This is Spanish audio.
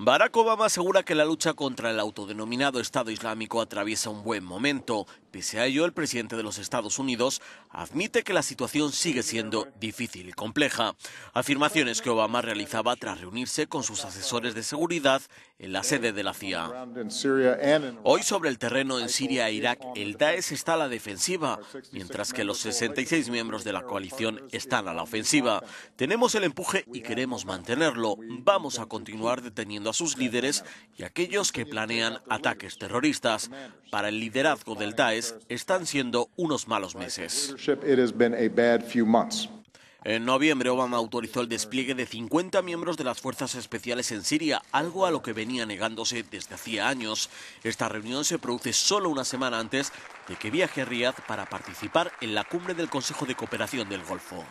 Barack Obama asegura que la lucha contra el autodenominado Estado Islámico atraviesa un buen momento. Pese a ello, el presidente de los Estados Unidos admite que la situación sigue siendo difícil y compleja. Afirmaciones que Obama realizaba tras reunirse con sus asesores de seguridad en la sede de la CIA. Hoy sobre el terreno en Siria e Irak, el Daesh está a la defensiva, mientras que los 66 miembros de la coalición están a la ofensiva. Tenemos el empuje y queremos mantenerlo. Vamos a continuar deteniendo a sus líderes y aquellos que planean ataques terroristas. Para el liderazgo del Daesh están siendo unos malos meses. En noviembre, Obama autorizó el despliegue de 50 miembros de las fuerzas especiales en Siria, algo a lo que venía negándose desde hacía años. Esta reunión se produce solo una semana antes de que viaje Riyadh para participar en la cumbre del Consejo de Cooperación del Golfo.